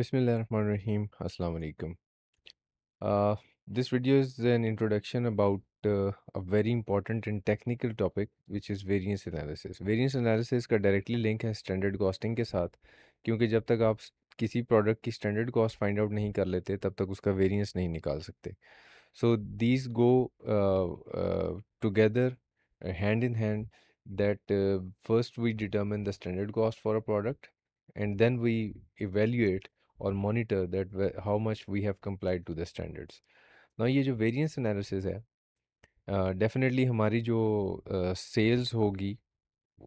बिसमीम् अल्लाम this video is an introduction about a very important and technical topic which is variance analysis variance analysis का directly link है standard costing के साथ क्योंकि जब तक आप किसी प्रोडक्ट की स्टैंडर्ड कॉस्ट फाइंड आउट नहीं कर लेते तब तक उसका वेरियंस नहीं निकाल सकते so these go together hand in hand that first we determine the standard cost for a product and then we evaluate और monitor that how much we have complied to the standards ना ये जो variance analysis है definitely uh, हमारी जो sales uh, होगी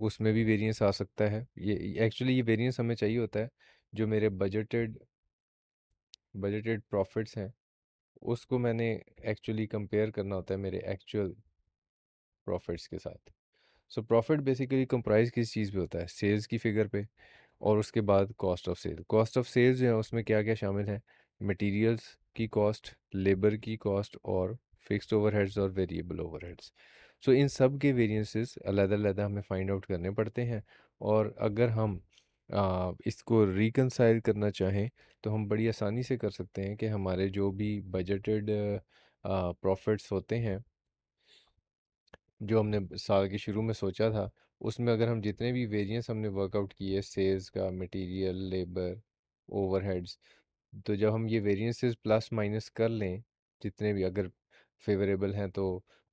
उसमें भी वेरिएंस आ सकता है ये एक्चुअली ये वेरिएंस हमें चाहिए होता है जो मेरे बजटेड बजटेड प्रॉफिट्स हैं उसको मैंने एक्चुअली कंपेयर करना होता है मेरे एक्चुअल प्रॉफिट्स के साथ सो प्रॉफिट बेसिकली कंप्राइज किस चीज़ पे होता है सेल्स की फिगर पे और उसके बाद cost of sale cost of sale जो है उसमें क्या क्या शामिल है मटेरियल्स की कॉस्ट लेबर की कॉस्ट और फिक्स्ड ओवरहेड्स और वेरिएबल ओवरहेड्स सो इन सब के वेरियंसिस अलग-अलग हमें फाइंड आउट करने पड़ते हैं और अगर हम आ, इसको रिकनसाइल करना चाहें तो हम बड़ी आसानी से कर सकते हैं कि हमारे जो भी बजटेड प्रॉफिट्स होते हैं जो हमने साल के शुरू में सोचा था उसमें अगर हम जितने भी वेरियंस हमने वर्कआउट किए सेल्स का मटेरियल लेबर ओवरहेड्स तो जब हम ये वेरियंसेस प्लस माइनस कर लें जितने भी अगर फेवरेबल हैं तो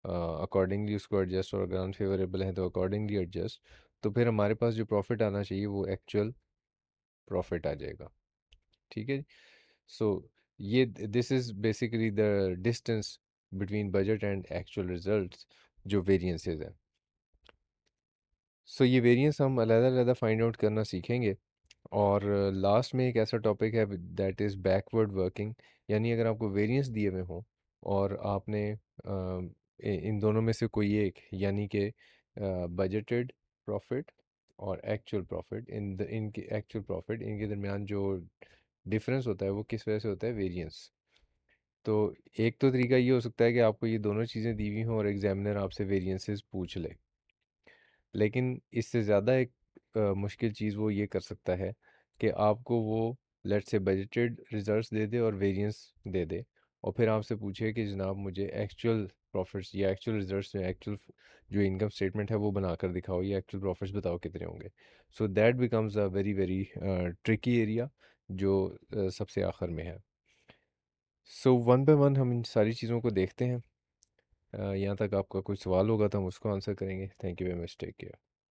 अकॉर्डिंगली uh, उसको एडजस्ट और अगर अनफेवरेबल हैं तो अकॉर्डिंगली एडजस्ट तो फिर हमारे पास जो प्रॉफिट आना चाहिए वो एक्चुअल प्रॉफिट आ जाएगा ठीक है सो ये this is basically the distance between budget and actual result जो वेरियंसेज हैं सो ये वेरियंस हम अलग-अलग फाइंड आउट करना सीखेंगे और लास्ट में एक ऐसा टॉपिक है दैट इज़ बैकवर्ड वर्किंग यानी अगर आपको वेरियंस दिए हुए हों और आपने आ, इन दोनों में से कोई एक यानी कि बजटेड प्रॉफिट और एक्चुअल प्रॉफिट इन द इनके एक्चुअल प्रॉफिट इनके दरमियान जो डिफरेंस होता है वो किस वजह से होता है वेरिएंस। तो एक तो तरीका ये हो सकता है कि आपको ये दोनों चीज़ें दी हुई हों और एग्ज़ामिनर आपसे वेरिएंसेस पूछ ले। लेकिन इससे ज़्यादा एक आ, मुश्किल चीज़ वो ये कर सकता है कि आपको वो लेट्स से बजटेड रिजल्ट्स दे दे और वेरिएंस दे दे और फिर आपसे पूछे कि जनाब मुझे एक्चुअल प्रॉफिट्स या एक्चुअल रिजल्ट्स एक्चुअल जो इनकम स्टेटमेंट है वो बनाकर दिखाओ या एक्चुअल प्रॉफिट्स बताओ कितने होंगे so that becomes a very very tricky area जो uh, सबसे आखिर में है सो वन बाय वन हम इन सारी चीज़ों को देखते हैं यहाँ तक आपका कोई सवाल होगा तो हम उसको आंसर करेंगे thank you very much take care